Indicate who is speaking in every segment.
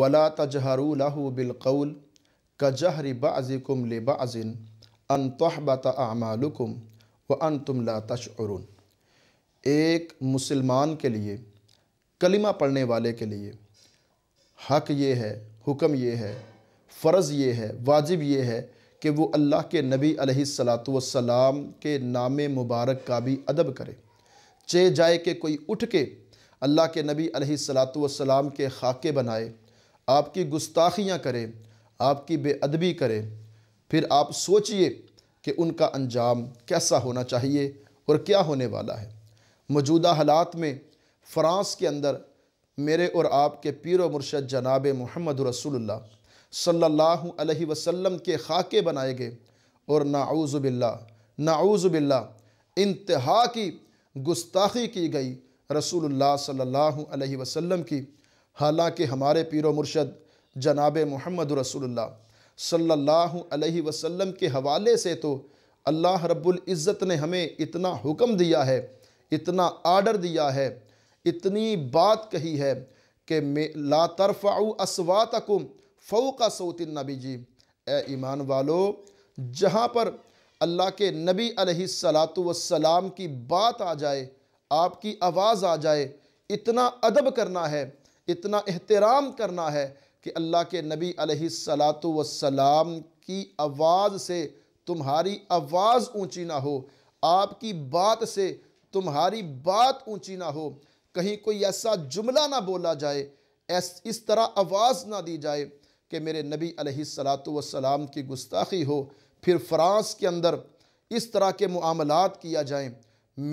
Speaker 1: वला तजहरू लहू बिलकौल कजहर बाज़िकुम लिबाज़िन अन तहबत व अन तुम ला तशरून एक मुसलमान के लिए कलिमा पढ़ने वाले के लिए हक ये है हुक्म ये है फ़र्ज़ ये है वाजिब ये है कि वो अल्लाह के नबी अलैहिस्सलातु के नाम मुबारक का भी अदब करे चे जाए कि कोई उठ के अल्लाह के नबी अलैहिस्सलातु के खाके बनाए आपकी गुस्ताखियाँ करे आपकी बेअदबी करे फिर आप सोचिए कि उनका अंजाम कैसा होना चाहिए और क्या होने वाला है मौजूदा हालात में फ़्रांस के अंदर मेरे और आपके पीर व मुर्शद जनाब मोहम्मद रसूलुल्लाह सल्लल्लाहु अलैहि वसल्लम के खाके बनाए गए और नाऊज़बिल्ला नाऊज़बिल्ला इंतहा की गुस्ताखी की गई रसूलुल्लाह सल्लल्लाहु अलैहि वसल्लम की हालांकि हमारे पीर मुर्शद जनाब मोहम्मद रसोल्ला सल्लल्लाहु अलैहि वसल्लम के हवाले से तो अल्लाह रब्बुल इज़्ज़त ने हमें इतना हुक्म दिया है इतना आर्डर दिया है इतनी बात कही है कि ला तरफ़ाऊ फ़ो का सोतिन नबी जी ए ईमान वालो जहाँ पर अल्लाह के नबी अलैहिस्सलातु वसलाम की बात आ जाए आपकी आवाज़ आ जाए इतना अदब करना है इतना एहतराम करना है कि अल्लाह के नबी अलैहिस्सलातु वसलाम की आवाज़ से तुम्हारी आवाज़ ऊंची ना हो आपकी बात से तुम्हारी बात ऊंची ना हो कहीं कोई ऐसा जुमला ना बोला जाए ऐस इस तरह आवाज़ ना दी जाए कि मेरे नबी अलैहिस्सलातु वसलाम की गुस्ताखी हो फिर फ्रांस के अंदर इस तरह के मामलात किया जाए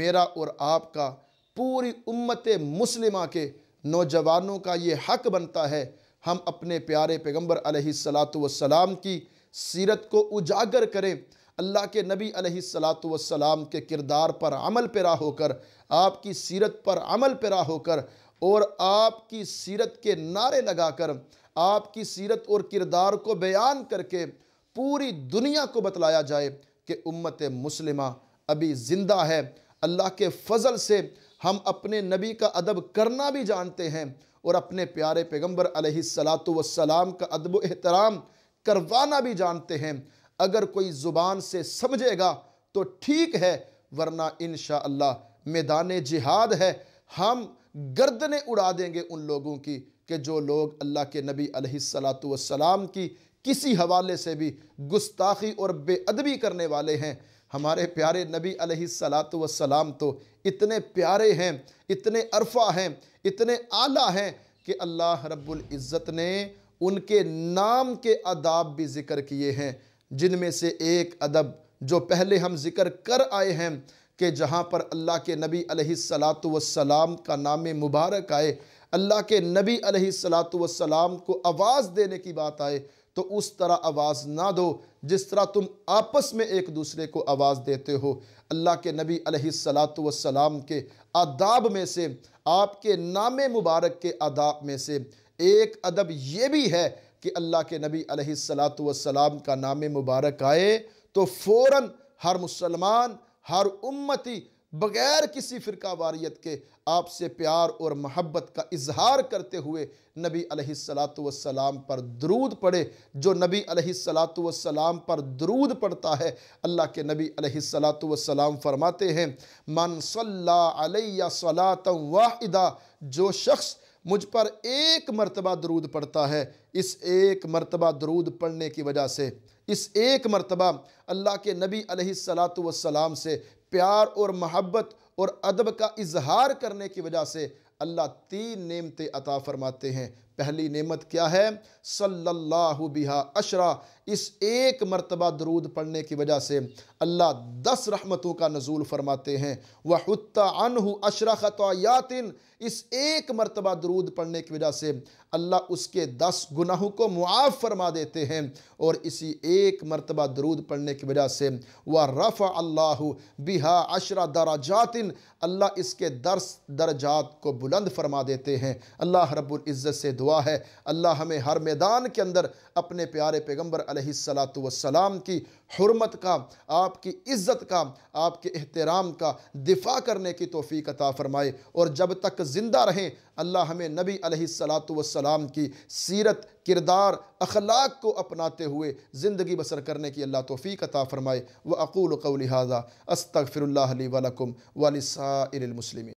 Speaker 1: मेरा और आपका पूरी उम्मत मुस्लिमा के नौजवानों का ये हक बनता है हम अपने प्यारे पैगम्बर सलाम की सीरत को उजागर करें अल्लाह के नबी सलाम के किरदार पर अमल पैरा होकर आपकी सीरत पर अमल पैरा होकर और आपकी सीरत के नारे लगाकर आपकी सीरत और किरदार को बयान करके पूरी दुनिया को बतलाया जाए कि उम्मत मुस्लिमा अभी ज़िंदा है अल्लाह के फ़ज़ल से हम अपने नबी का अदब करना भी जानते हैं और अपने प्यारे पैगम्बर सलाम का अदब एहतराम करवाना भी जानते हैं अगर कोई ज़ुबान से समझेगा तो ठीक है वरना इन मैदान जिहाद है हम गर्दनें उड़ा देंगे उन लोगों की कि जो लोग अल्लाह के नबी सलाम की किसी हवाले से भी गुस्ताखी और बेअदबी करने वाले हैं हमारे प्यारे नबी अलैहिस्सलातु वसलाम तो इतने प्यारे हैं इतने अरफा हैं इतने आला हैं कि अल्लाह रब्बुल इज़्ज़त ने उनके नाम के अदाब भी ज़िक्र किए हैं जिनमें से एक अदब जो पहले हम ज़िक्र कर आए हैं कि जहाँ पर अल्लाह के नबी अलैहिस्सलातु सलाम का नाम मुबारक आए अल्लाह के नबी अलैहिस्सलातु वसलाम को आवाज़ देने की बात आए तो उस तरह आवाज़ ना दो जिस तरह तुम आपस में एक दूसरे को आवाज़ देते हो अल्लाह के नबी सलात के आदाब में से आपके नाम मुबारक के आदाब में से एक अदब ये भी है कि अल्लाह के नबी सलात का नाम मुबारक आए तो फ़ौर हर मुसलमान हर उम्मती बग़ैर किसी फ़िरका वारियत के आपसे प्यार और महब्बत का इजहार करते हुए नबी अलैहिस्सलाम पर दरूद पढ़े जो नबी अलैहिस्सलाम पर दरूद पढ़ता है अल्लाह के नबी सलाम फरमाते हैं मन सल्ला सलात वाहिदा जो शख्स मुझ पर एक मरतबा दरूद पड़ता है इस एक मरतबा दरूद पढ़ने की वजह से इस एक मरतबा अल्लाह के नबी सलाम से प्यार और महब्बत और अदब का इजहार करने की वजह से अल्लाह तीन नेमतें अता फरमाते हैं पहली नेमत क्या है सल्लल्लाहु बिहा अशरा इस एक मरतबा दरूद पढ़ने की वजह से अल्लाह दस रहमतों का नजूल फरमाते हैं वह अनहु अशरा ख़तयातिन इस एक मरतबा दरूद पढ़ने की वजह से अल्लाह उसके दस गुनाहों को मुआफ़ फरमा देते हैं और इसी एक मरतबा दरूद पढ़ने की वजह से वह रफ़ अल्लाह बिहा अशरा दराजातिन अल्लाह इसके दस दर्जात को बुलंद फरमा देते हैं अल्लाह रब्ज़त से दुआ है अल्लाह हमें हर मैदान के अंदर अपने प्यारे पैगम्बर अलैहिस्सलाम की हरमत का आपकी इज़्ज़त का आपके एहतराम का दिफा करने की तोफ़ी अता फ़रमाए और जब तक ज़िंदा रहें अल्लाह हमें नबी सलाम की सीरत किरदार अखलाक को अपनाते हुए ज़िंदगी बसर करने की अल्लाह तोफ़ी अता फ़रमाए व अकूल कौलिहाजा अस्तफ़िर वलकुम वलिसाइलमसलिम